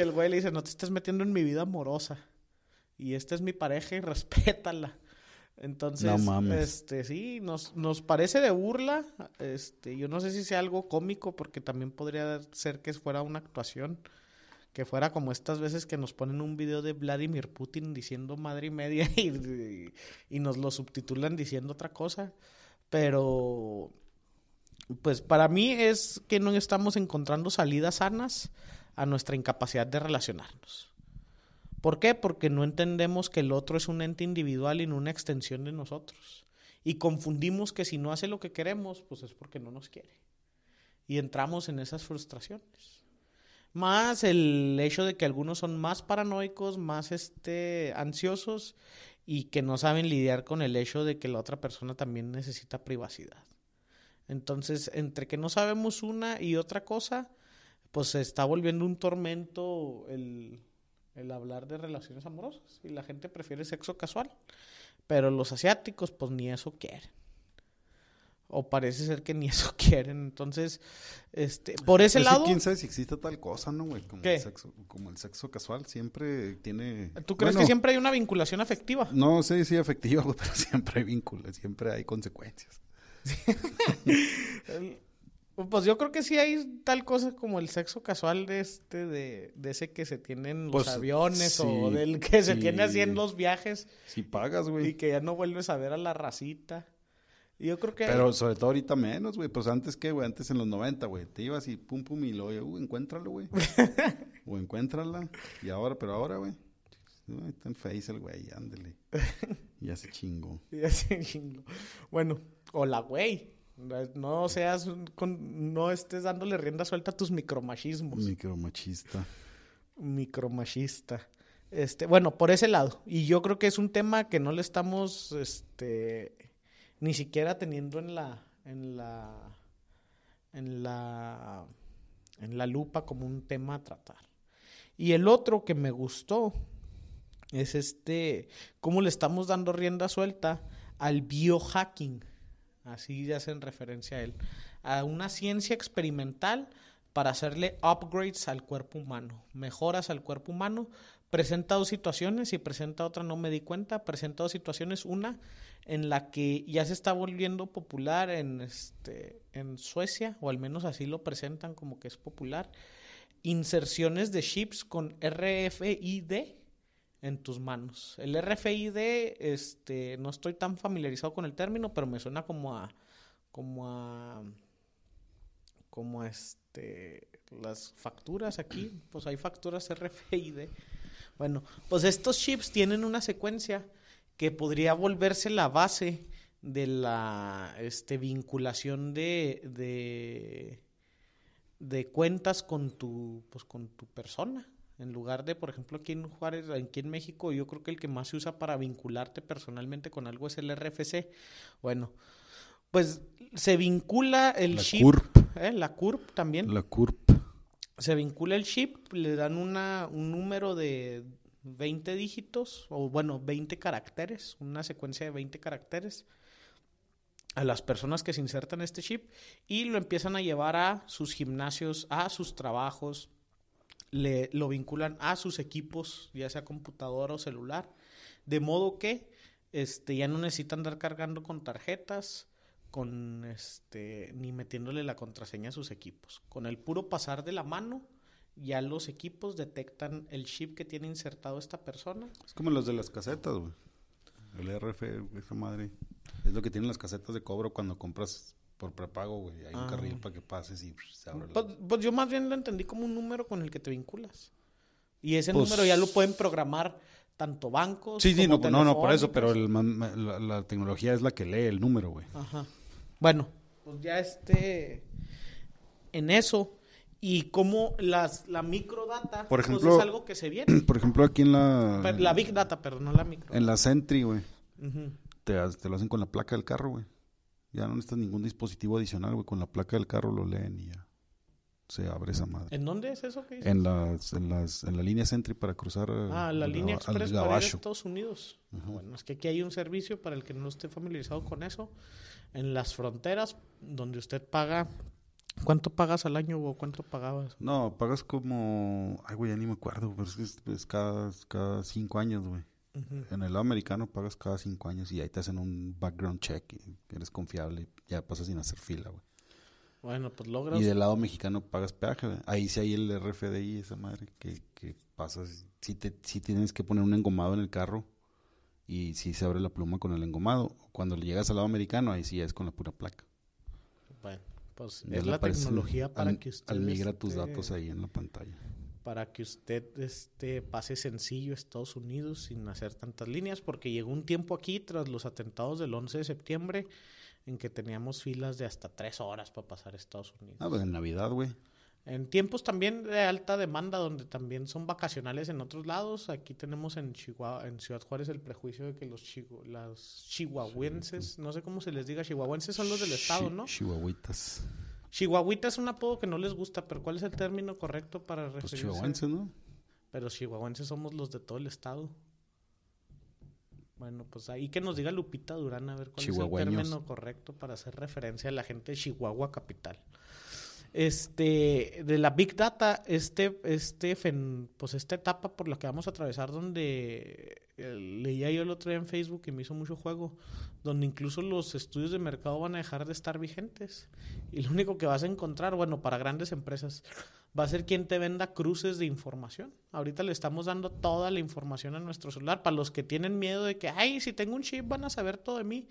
el güey le dice, no te estés metiendo en mi vida amorosa. Y esta es mi pareja y respétala. Entonces, este, sí, nos, nos parece de burla. Este, yo no sé si sea algo cómico, porque también podría ser que fuera una actuación. Que fuera como estas veces que nos ponen un video de Vladimir Putin diciendo madre y media y, y nos lo subtitulan diciendo otra cosa. Pero, pues para mí es que no estamos encontrando salidas sanas a nuestra incapacidad de relacionarnos. ¿Por qué? Porque no entendemos que el otro es un ente individual y no una extensión de nosotros. Y confundimos que si no hace lo que queremos, pues es porque no nos quiere. Y entramos en esas frustraciones. Más el hecho de que algunos son más paranoicos, más este, ansiosos y que no saben lidiar con el hecho de que la otra persona también necesita privacidad. Entonces, entre que no sabemos una y otra cosa, pues se está volviendo un tormento el, hablar de relaciones amorosas y la gente prefiere sexo casual. Pero los asiáticos, pues ni eso quieren. O parece ser que ni eso quieren. Entonces, este, por ese lado. quién sabe si existe tal cosa, ¿no, güey? Como, El sexo, casual siempre tiene. ¿Tú crees que siempre hay una vinculación afectiva? No, sí, sí, afectiva, pero siempre hay vínculos, siempre hay consecuencias. Pues, pues yo creo que sí hay tal cosa como el sexo casual de este, de, ese que se tiene en los pues, aviones o del que se tiene así en los viajes. Si pagas, güey. Y que ya no vuelves a ver a la racita. Yo creo que... Pero sobre todo ahorita menos, güey. Pues antes que, güey, antes en los 90, güey. Te ibas y pum, pum, y lo, Uy, uh, encuéntralo, güey. o encuéntrala. Y ahora, pero ahora, güey. Está en el güey, ándele. Ya se chingo. ya se chingo. Bueno, hola, güey. No seas, con, no estés dándole rienda suelta a tus micromachismos. Micromachista. Micromachista. Este, bueno, por ese lado. Y yo creo que es un tema que no le estamos, este, ni siquiera teniendo en la, en la, en la, en la lupa como un tema a tratar. Y el otro que me gustó es este, cómo le estamos dando rienda suelta al biohacking así ya hacen referencia a él, a una ciencia experimental para hacerle upgrades al cuerpo humano, mejoras al cuerpo humano. Presenta dos situaciones y presenta otra, no me di cuenta, presenta dos situaciones, una en la que ya se está volviendo popular en, este, en Suecia, o al menos así lo presentan como que es popular, inserciones de chips con RFID, en tus manos. El RFID, este, no estoy tan familiarizado con el término, pero me suena como a, como a, como este, las facturas aquí, pues hay facturas RFID. Bueno, pues estos chips tienen una secuencia que podría volverse la base de la este, vinculación de, de, de cuentas con tu, pues, con tu persona en lugar de, por ejemplo, aquí en Juárez, aquí en México, yo creo que el que más se usa para vincularte personalmente con algo es el RFC. Bueno, pues se vincula el la CURP. ¿eh? La CURP también. La CURP. Se vincula el chip, le dan un número de 20 dígitos, o bueno, 20 caracteres, una secuencia de 20 caracteres a las personas que se insertan este chip y lo empiezan a llevar a sus gimnasios, a sus trabajos, le, lo vinculan a sus equipos, ya sea computadora o celular. De modo que este, ya no necesitan andar cargando con tarjetas, con este, ni metiéndole la contraseña a sus equipos. Con el puro pasar de la mano, ya los equipos detectan el chip que tiene insertado esta persona. Es como los de las casetas, güey. El RF, esa madre. Es lo que tienen las casetas de cobro cuando compras por prepago, güey. Hay un ah. carril para que pases y se abre la... Pues, pues, yo más bien lo entendí como un número con el que te vinculas. Y ese pues número ya lo pueden programar tanto bancos. Sí, sí, no, no, no, por eso, pero la, tecnología es la que lee el número, güey. Ajá. Bueno, pues ya esté en eso. Y cómo las, la microdata por pues, ejemplo, es algo que se viene. Por ejemplo, aquí en la. La Big Data, perdón, no la micro. En la Sentry, güey. te lo hacen con la placa del carro, güey. Ya no necesitas ningún dispositivo adicional, güey. Con la placa del carro lo leen y ya se abre esa madre. ¿En dónde es eso que En, las, en, la línea Sentry para cruzar. Eh, ah, la línea Express para ir Estados Unidos. Ah, bueno, es que aquí hay un servicio para el que no esté familiarizado con eso. En las fronteras, donde usted paga. ¿Cuánto pagas al año o cuánto pagabas? No, pagas como. Ay, güey, ya ni me acuerdo, pero es cada, cada cinco años, güey. En el lado americano pagas cada cinco años y ahí te hacen un background check y eres confiable ya pasas sin hacer fila, güey. Bueno, pues logras. Y del lado mexicano pagas peaje, Ahí sí hay el RFDI, esa madre, que, que pasas. Si, te, si tienes que poner un engomado en el carro y si se abre la pluma con el engomado, cuando llegas al lado americano, ahí sí es con la pura placa. Bueno, pues es la tecnología para que ustedes... Al migra tus datos ahí en la pantalla para que usted este, pase sencillo a Estados Unidos sin hacer tantas líneas, porque llegó un tiempo aquí tras los atentados del 11 de septiembre en que teníamos filas de hasta tres horas para pasar a Estados Unidos. Ah, pues en Navidad, güey. En tiempos también de alta demanda, donde también son vacacionales en otros lados. Aquí tenemos en Chihuahua, en Ciudad Juárez el prejuicio de que los las chihuahuenses, no sé cómo se les diga, chihuahuenses son los del estado, ¿no? Chihuahuitas. Chihuahuita es un apodo que no les gusta, pero ¿cuál es el término correcto para pues referirse? Pues chihuahuense, ¿no? Pero chihuahuenses somos los de todo el estado. Bueno, pues ahí que nos diga Lupita Durán a ver cuál es el término correcto para hacer referencia a la gente de Chihuahua capital este, de la Big Data, este, este, pues esta etapa por la que vamos a atravesar donde eh, leía yo el otro día en Facebook y me hizo mucho juego, donde incluso los estudios de mercado van a dejar de estar vigentes. Y lo único que vas a encontrar, bueno, para grandes empresas, va a ser quien te venda cruces de información. Ahorita le estamos dando toda la información a nuestro celular. Para los que tienen miedo de que, ay, si tengo un chip van a saber todo de mí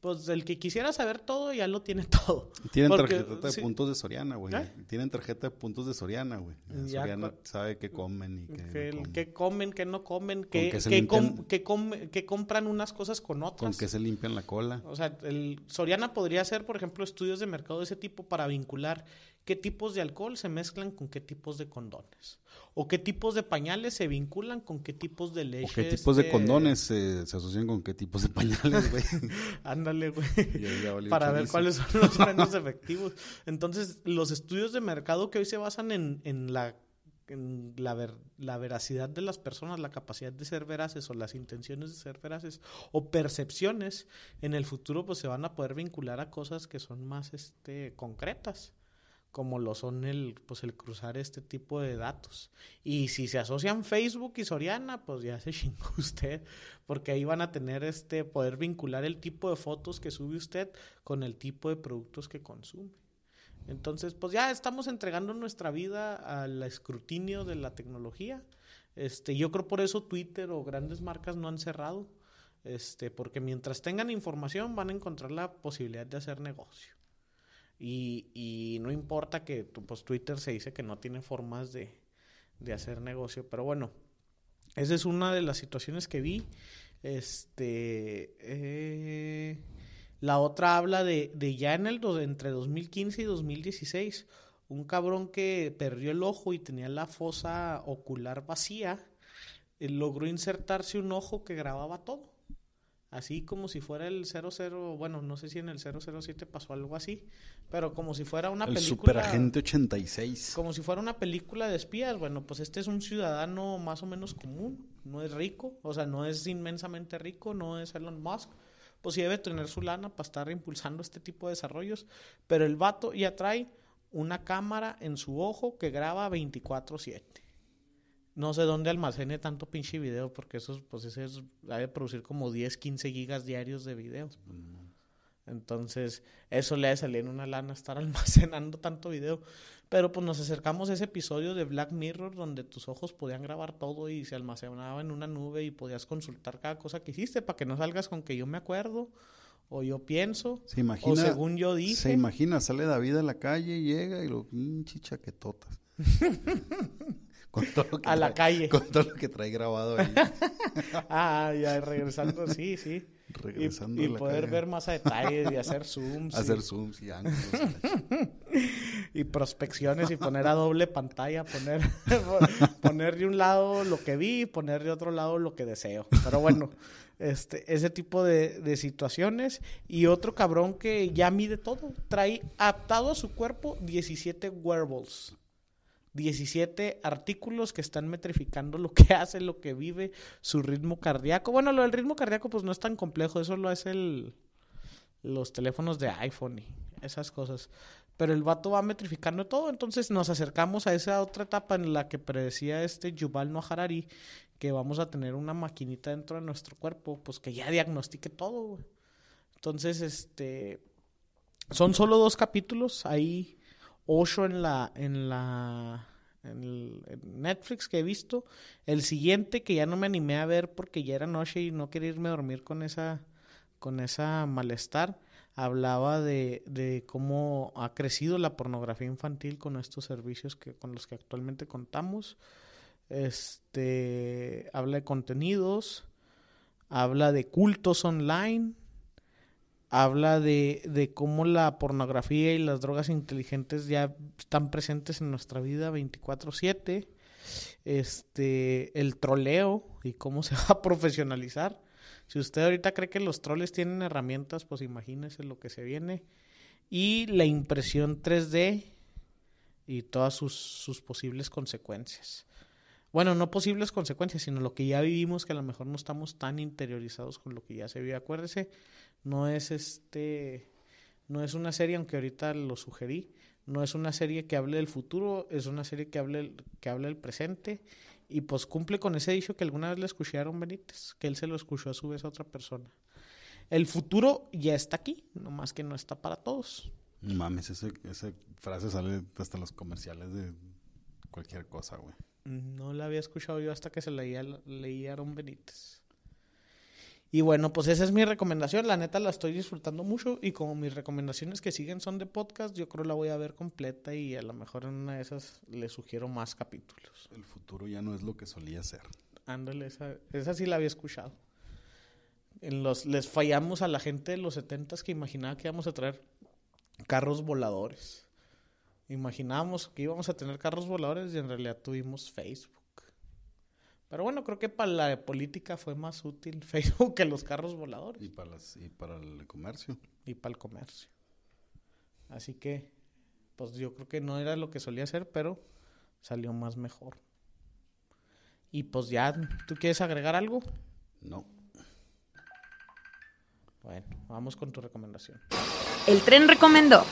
pues el que quisiera saber todo ya lo tiene todo. ¿Eh? Tienen tarjeta de puntos de Soriana, güey. Tienen tarjeta de puntos de Soriana, güey. Soriana sabe qué comen y qué que, comen. Que qué no comen, qué, que, compran unas cosas con otras. Con que se limpian la cola. O sea, el Soriana podría hacer, por ejemplo, estudios de mercado de ese tipo para vincular qué tipos de alcohol se mezclan con qué tipos de condones. O qué tipos de pañales se vinculan con qué tipos de leche. O qué tipos de, condones se asocian con qué tipos de pañales, güey. Ándale, güey. Para ver cuáles son los menos efectivos. Entonces, los estudios de mercado que hoy se basan en, la veracidad de las personas, la capacidad de ser veraces o las intenciones de ser veraces o percepciones, en el futuro pues se van a poder vincular a cosas que son más este, concretas como lo son el, pues el cruzar este tipo de datos. Y si se asocian Facebook y Soriana, pues ya se chingó usted, porque ahí van a tener este, poder vincular el tipo de fotos que sube usted con el tipo de productos que consume. Entonces, pues ya estamos entregando nuestra vida al escrutinio de la tecnología. Este, yo creo por eso Twitter o grandes marcas no han cerrado, este, porque mientras tengan información van a encontrar la posibilidad de hacer negocio. Y, no importa que pues, Twitter se dice que no tiene formas de, hacer negocio, pero bueno, esa es una de las situaciones que vi. Este, eh, la otra habla de, ya en el, entre 2015 y 2016, un cabrón que perdió el ojo y tenía la fosa ocular vacía, eh, logró insertarse un ojo que grababa todo así como si fuera el 00, bueno, no sé si en el 007 pasó algo así, pero como si fuera una el película... Superagente 86. Como si fuera una película de espías, bueno, pues este es un ciudadano más o menos común, no es rico, o sea, no es inmensamente rico, no es Elon Musk, pues sí debe tener su lana para estar impulsando este tipo de desarrollos, pero el vato ya trae una cámara en su ojo que graba 24/7 no sé dónde almacene tanto pinche video, porque eso, pues, eso es, ha de producir como 10, 15 gigas diarios de video. Mm. Entonces, eso le ha de salir en una lana estar almacenando tanto video. Pero pues nos acercamos a ese episodio de Black Mirror donde tus ojos podían grabar todo y se almacenaba en una nube y podías consultar cada cosa que hiciste para que no salgas con que yo me acuerdo o yo pienso se imagina, o según yo dije. Se imagina, sale David a la calle, llega y lo pinche chaquetotas. a la calle. Con todo lo que trae grabado ahí. ah, ya regresando, sí, sí. y, poder ver más a detalle y hacer zooms. Hacer y... zooms y y prospecciones y poner a doble pantalla, poner, poner de un lado lo que vi poner de otro lado lo que deseo. Pero bueno, este, ese tipo de, de situaciones. Y otro cabrón que ya mide todo, trae adaptado a su cuerpo 17 wearables. 17 artículos que están metrificando lo que hace, lo que vive, su ritmo cardíaco. Bueno, lo del ritmo cardíaco pues no es tan complejo, eso lo hace los teléfonos de iPhone y esas cosas. Pero el vato va metrificando todo, entonces nos acercamos a esa otra etapa en la que predecía este Yuval Noah Harari que vamos a tener una maquinita dentro de nuestro cuerpo, pues que ya diagnostique todo. Entonces, este son solo dos capítulos, ahí ocho en la, en la en, Netflix que he visto. El siguiente que ya no me animé a ver porque ya era noche y no quería irme a dormir con esa, con esa malestar. Hablaba de, de cómo ha crecido la pornografía infantil con estos servicios que, con los que actualmente contamos. Este habla de contenidos, habla de cultos online habla de, cómo la pornografía y las drogas inteligentes ya están presentes en nuestra vida 24/7, este, el troleo y cómo se va a profesionalizar. Si usted ahorita cree que los troles tienen herramientas, pues imagínese lo que se viene. Y la impresión 3D y todas sus, sus posibles consecuencias. Bueno, no posibles consecuencias, sino lo que ya vivimos, que a lo mejor no estamos tan interiorizados con lo que ya se vive. Acuérdese, no es este, no es una serie, aunque ahorita lo sugerí, no es una serie que hable del futuro, es una serie que hable, que hable del presente y pues cumple con ese dicho que alguna vez le escucharon Benítez, que él se lo escuchó a su vez a otra persona. El futuro ya está aquí, nomás que no está para todos. No mames, esa, frase sale hasta los comerciales de cualquier cosa, güey. No la había escuchado yo hasta que se la leía, Benítez. Y bueno, pues esa es mi recomendación. La neta la estoy disfrutando mucho y como mis recomendaciones que siguen son de podcast, yo creo la voy a ver completa y a lo mejor en una de esas le sugiero más capítulos. El futuro ya no es lo que solía ser. Ándale, esa, sí la había escuchado. En los, les fallamos a la gente de los setentas que imaginaba que íbamos a traer carros voladores. Imaginábamos que íbamos a tener carros voladores y en realidad tuvimos Facebook. Pero bueno, creo que para la política fue más útil Facebook que los carros voladores. Y para, para el comercio. Y para el comercio. Así que, pues yo creo que no era lo que solía hacer, pero salió más mejor. Y pues ya, ¿tú quieres agregar algo? No. Bueno, vamos con tu recomendación. El tren recomendó.